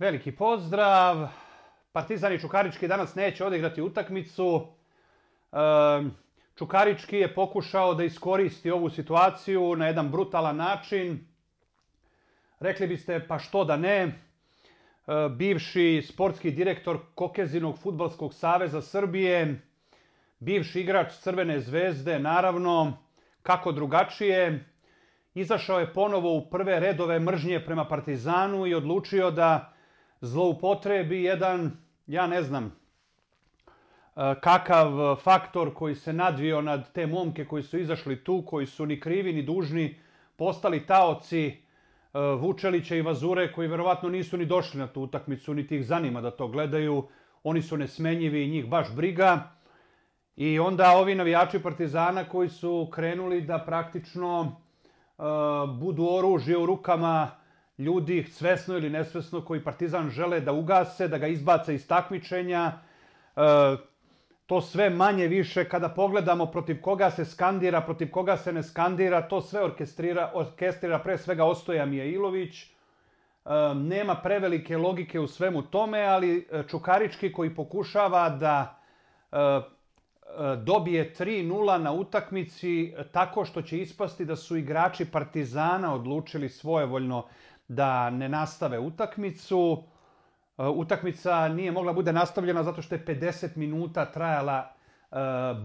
Veliki pozdrav. Partizani Čukarički danas neće odigrati utakmicu. Čukarički je pokušao da iskoristi ovu situaciju na jedan brutalan način. Rekli biste pa što da ne. Bivši sportski direktor Kokezinog futbalskog saveza Srbije, bivši igrač Crvene zvezde, naravno, kako drugačije, izašao je ponovo u prve redove mržnje prema Partizanu i odlučio da zloupotrebi jedan, ja ne znam, e, kakav faktor koji se nadvio nad te momke koji su izašli tu, koji su ni krivi ni dužni postali taoci e, Vučelića i Vazure koji verovatno nisu ni došli na tu utakmicu, ni ih zanima da to gledaju. Oni su nesmenjivi i njih baš briga. I onda ovi navijači Partizana koji su krenuli da praktično e, budu oružje u rukama ljudi svesno ili nesvesno koji Partizan žele da ugase, da ga izbaca iz takmičenja. E, to sve manje više kada pogledamo protiv koga se skandira, protiv koga se ne skandira, to sve orkestrira, orkestrira pre svega Ostoja Mijailović. E, nema prevelike logike u svemu tome, ali e, Čukarički koji pokušava da dobije 3-0 na utakmici tako što će ispasti da su igrači Partizana odlučili svojevoljno da ne nastave utakmicu. E, utakmica nije mogla bude nastavljena zato što je 50 minuta trajala e,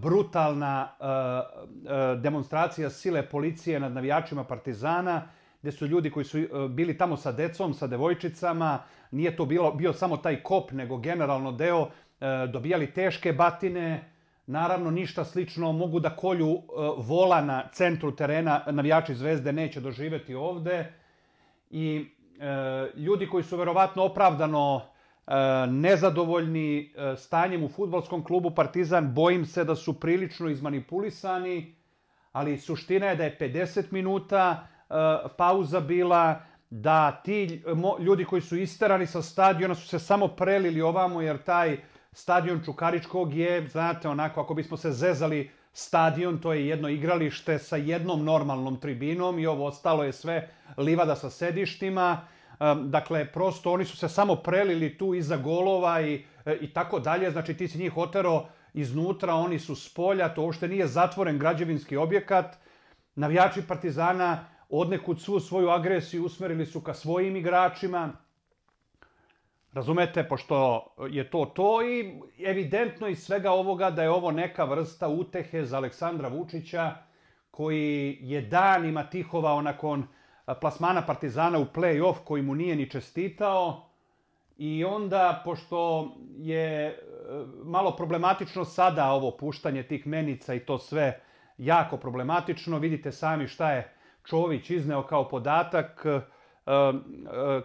brutalna e, demonstracija sile policije nad navijačima Partizana gdje su ljudi koji su bili tamo sa decom, sa devojčicama, nije to bilo, bio samo taj kop, nego generalno deo, dobijali teške batine, naravno ništa slično, mogu da kolju vola na centru terena, navijači zvezde neće doživjeti ovdje i e, ljudi koji su verovatno opravdano e, nezadovoljni e, stanjem u futbolskom klubu Partizan, bojim se da su prilično izmanipulisani, ali suština je da je 50 minuta pauza bila, da ti ljudi koji su isterani sa stadiona su se samo prelili ovamo jer taj stadion Čukaričkog je, znate, onako, ako bismo se zezali stadion, to je jedno igralište sa jednom normalnom tribinom i ovo ostalo je sve livada sa sedištima. Dakle, prosto oni su se samo prelili tu iza golova i, e, i tako dalje. Znači ti si njih otero iznutra, oni su s polja, to uopšte nije zatvoren građevinski objekat. Navijači Partizana odnekud svu svoju agresiju usmerili su ka svojim igračima. Razumete, pošto je to to i evidentno iz svega ovoga da je ovo neka vrsta utehe za Aleksandra Vučića koji je danima tihovao nakon plasmana Partizana u play-off koji mu nije ni čestitao. I onda, pošto je e, malo problematično sada ovo puštanje tih menica i to sve jako problematično, vidite sami šta je Čović izneo kao podatak, E,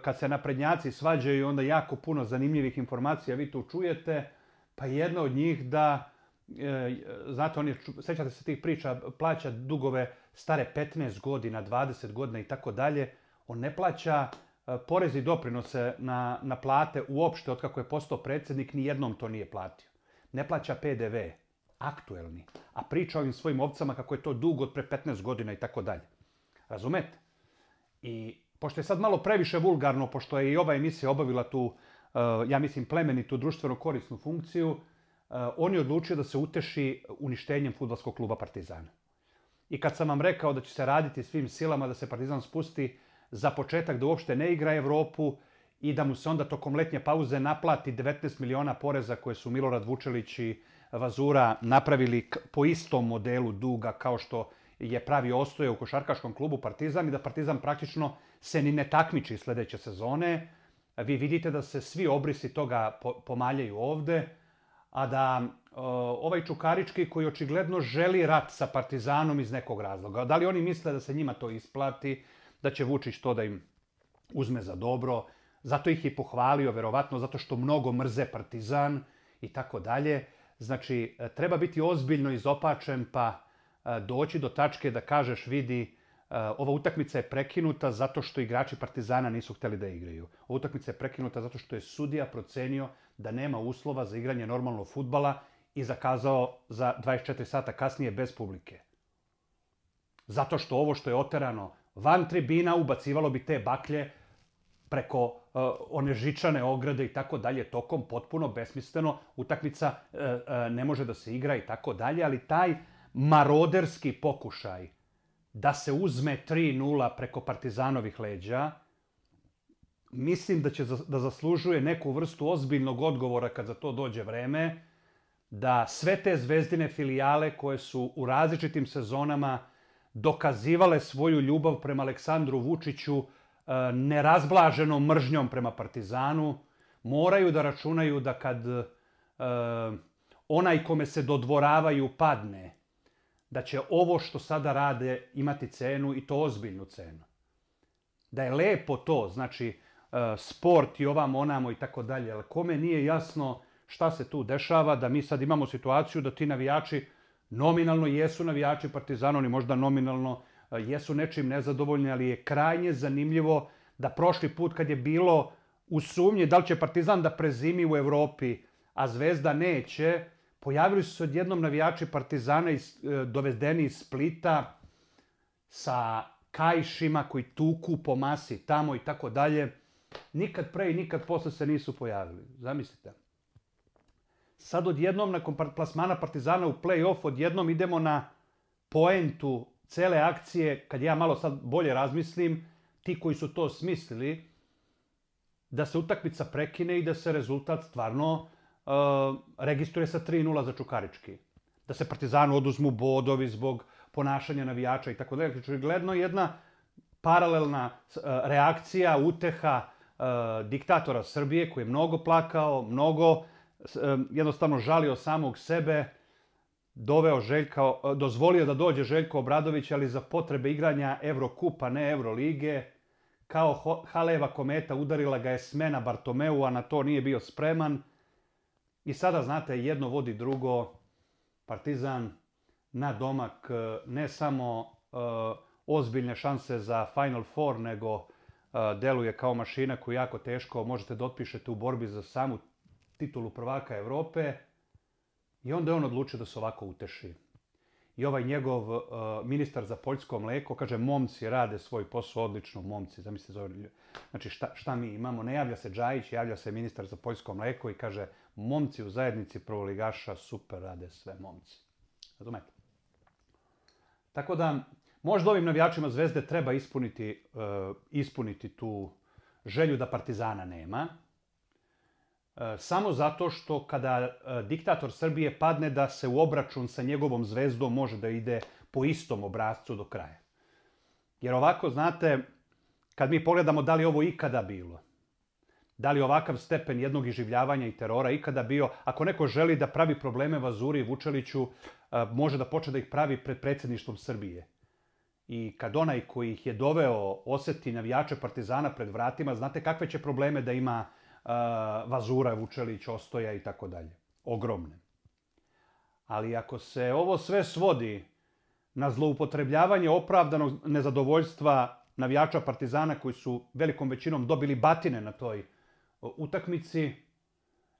kad se naprednjaci svađaju, onda jako puno zanimljivih informacija vi to čujete. Pa jedna od njih da, e, znate, oni, sećate se tih priča, plaća dugove stare 15 godina, 20 godina i tako dalje. On ne plaća e, porezi i doprinose na, na plate uopšte, kako je postao predsjednik, ni jednom to nije platio. Ne plaća PDV, aktuelni, a priča ovim svojim ovcama kako je to dug od pre 15 godina i tako dalje. Razumete? I pošto je sad malo previše vulgarno, pošto je i ova emisija obavila tu, eh, ja mislim, plemenitu društveno korisnu funkciju, eh, on je odlučio da se uteši uništenjem futbolskog kluba Partizana. I kad sam vam rekao da će se raditi svim silama da se Partizan spusti, za početak da uopšte ne igra Europu i da mu se onda tokom letnje pauze naplati 19 miliona poreza koje su Milorad Vučelić i Vazura napravili po istom modelu duga kao što je pravi ostoje u košarkaškom klubu Partizan i da Partizan praktično se ni ne takmiči sljedeće sezone. Vi vidite da se svi obrisi toga pomaljaju ovde, a da e, ovaj Čukarički koji očigledno želi rat sa Partizanom iz nekog razloga. Da li oni misle da se njima to isplati, da će Vučić to da im uzme za dobro, zato ih je pohvalio, verovatno, zato što mnogo mrze Partizan i tako dalje. Znači, e, treba biti ozbiljno izopačen pa e, doći do tačke da kažeš vidi E, ova utakmica je prekinuta zato što igrači Partizana nisu hteli da igraju. Ova utakmica je prekinuta zato što je sudija procenio da nema uslova za igranje normalnog futbala i zakazao za 24 sata kasnije bez publike. Zato što ovo što je oterano van tribina ubacivalo bi te baklje preko e, one žičane ograde i tako dalje tokom potpuno besmisleno utakmica e, ne može da se igra i tako dalje ali taj maroderski pokušaj da se uzme 3-0 preko Partizanovih leđa, mislim da će da zaslužuje neku vrstu ozbiljnog odgovora kad za to dođe vreme, da sve te zvezdine filijale koje su u različitim sezonama dokazivale svoju ljubav prema Aleksandru Vučiću e, nerazblaženom mržnjom prema Partizanu, moraju da računaju da kad e, onaj kome se dodvoravaju padne, da će ovo što sada rade imati cenu i to ozbiljnu cenu. Da je lepo to, znači e, sport i ovamo, onamo i tako dalje, ali kome nije jasno šta se tu dešava, da mi sad imamo situaciju da ti navijači nominalno jesu navijači Partizana, oni možda nominalno e, jesu nečim nezadovoljni, ali je krajnje zanimljivo da prošli put kad je bilo u sumnji da li će Partizan da prezimi u Europi, a Zvezda neće, Pojavili su se odjednom navijači Partizana iz, e, dovedeni iz Splita sa kajšima koji tuku po masi tamo i tako dalje. Nikad pre i nikad posle se nisu pojavili. Zamislite. Sad odjednom, nakon plasmana Partizana u play-off, odjednom idemo na poentu cele akcije, kad ja malo sad bolje razmislim, ti koji su to smislili, da se utakmica prekine i da se rezultat stvarno Eh, registruje sa 3-0 za Čukarički. Da se Partizanu oduzmu bodovi zbog ponašanja navijača i tako dalje. gledno jedna paralelna eh, reakcija, uteha eh, diktatora Srbije koji je mnogo plakao, mnogo jednostavno žalio samog sebe, doveo Željka, dozvolio da dođe Željko Obradović, ali za potrebe igranja Evrokupa, ne Evrolige, kao Haleva kometa udarila ga je smena a na to nije bio spreman, i sada, znate, jedno vodi drugo. Partizan na domak e, ne samo e, ozbiljne šanse za Final Four, nego e, deluje kao mašina koju jako teško možete da otpišete u borbi za samu titulu prvaka Europe. I onda je on odlučio da se ovako uteši. I ovaj njegov ministar za poljsko mleko kaže momci rade svoj posao odlično, momci, zamislite, znači šta, šta mi imamo, ne javlja se Džajić, javlja se ministar za poljsko mleko i kaže Momci u zajednici prvoligaša super rade sve momci. Razumete? Tako da, možda ovim navijačima Zvezde treba ispuniti, eh, ispuniti tu želju da Partizana nema. Eh, samo zato što kada eh, diktator Srbije padne da se u obračun sa njegovom zvezdom može da ide po istom obrazcu do kraja. Jer ovako, znate, kad mi pogledamo da li ovo ikada bilo, da li ovakav stepen jednog iživljavanja i terora ikada bio? Ako neko želi da pravi probleme Vazuri i Vučeliću, eh, može da počne da ih pravi pred predsjedništvom Srbije. I kad onaj koji ih je doveo osjeti navijače Partizana pred vratima, znate kakve će probleme da ima eh, Vazura, Vučelić, Ostoja i tako dalje. Ogromne. Ali ako se ovo sve svodi na zloupotrebljavanje opravdanog nezadovoljstva navijača Partizana koji su velikom većinom dobili batine na toj utakmici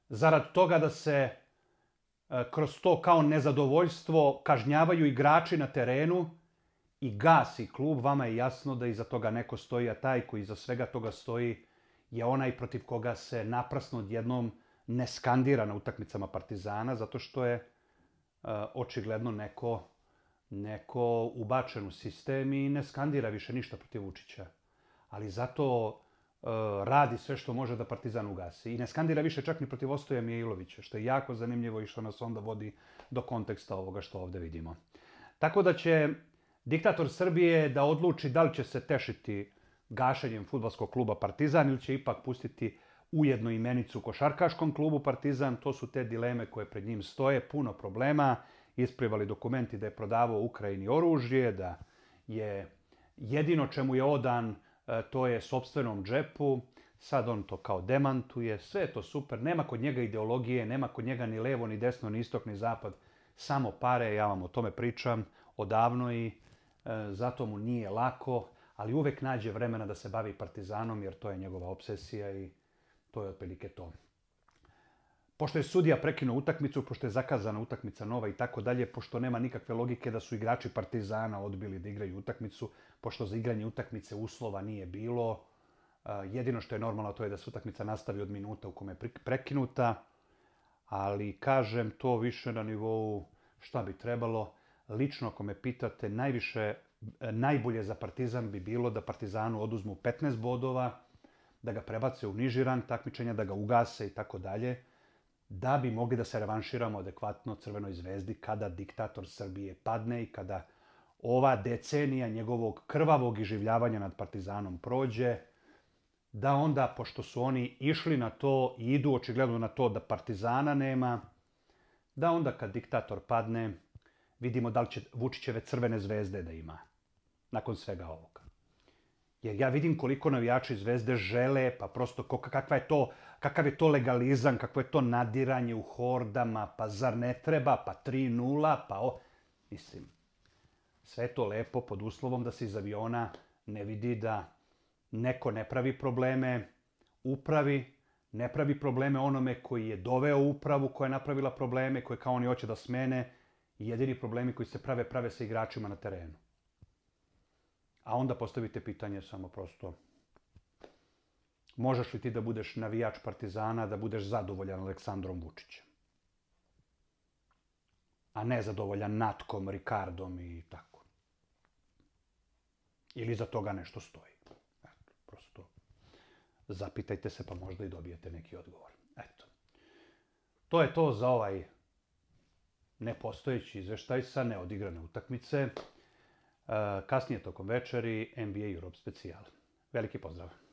zarad toga da se e, kroz to kao nezadovoljstvo kažnjavaju igrači na terenu i gasi klub, vama je jasno da iza toga neko stoji, a taj koji iza svega toga stoji je onaj protiv koga se naprasno odjednom ne skandira na utakmicama Partizana, zato što je e, očigledno neko, neko ubačen u sistem i ne skandira više ništa protiv Vučića. Ali zato Eh, radi sve što može da Partizan ugasi. I ne skandira više čak ni protiv Ostoja Mijailovića, što je jako zanimljivo i što nas onda vodi do konteksta ovoga što ovdje vidimo. Tako da će diktator Srbije da odluči da li će se tešiti gašenjem futbalskog kluba Partizan ili će ipak pustiti ujedno imenicu košarkaškom klubu Partizan. To su te dileme koje pred njim stoje, puno problema. Isprivali dokumenti da je prodavao Ukrajini oružje, da je jedino čemu je odan E, to je sobstvenom džepu, sad on to kao demantuje, sve je to super, nema kod njega ideologije, nema kod njega ni levo, ni desno, ni istok, ni zapad, samo pare, ja vam o tome pričam odavno i e, zato mu nije lako, ali uvek nađe vremena da se bavi partizanom jer to je njegova obsesija i to je otprilike to. Pošto je sudija prekinuo utakmicu, pošto je zakazana utakmica nova i tako dalje, pošto nema nikakve logike da su igrači Partizana odbili da igraju utakmicu, pošto za igranje utakmice uslova nije bilo, e, jedino što je normalno to je da se utakmica nastavi od minuta u kome je prekinuta, ali kažem to više na nivou šta bi trebalo. Lično ako me pitate, najviše, e, najbolje za Partizan bi bilo da Partizanu oduzmu 15 bodova, da ga prebace u niži rang takmičenja, da ga ugase i tako dalje da bi mogli da se revanširamo adekvatno Crvenoj zvezdi kada diktator Srbije padne i kada ova decenija njegovog krvavog iživljavanja nad Partizanom prođe, da onda, pošto su oni išli na to i idu očigledno na to da Partizana nema, da onda kad diktator padne, vidimo da li će Vučićeve crvene zvezde da ima nakon svega ovog. Jer ja vidim koliko navijači zvezde žele, pa prosto kakva je to, kakav je to legalizam, kakvo je to nadiranje u hordama, pa zar ne treba, pa 3-0, pa o... Mislim, sve je to lepo pod uslovom da se iz aviona ne vidi da neko ne pravi probleme upravi, ne pravi probleme onome koji je doveo upravu, koja je napravila probleme, koje kao oni hoće da smene. Jedini problemi koji se prave, prave se igračima na terenu. A onda postavite pitanje samo prosto. Možeš li ti da budeš navijač Partizana, da budeš zadovoljan Aleksandrom Vučićem? A ne zadovoljan Natkom, Rikardom i tako. Ili za toga nešto stoji. Eto, prosto zapitajte se pa možda i dobijete neki odgovor. Eto. To je to za ovaj nepostojeći izveštaj sa neodigrane utakmice. Eh, kasnije tokom večeri NBA Europe specijal. Veliki pozdrav!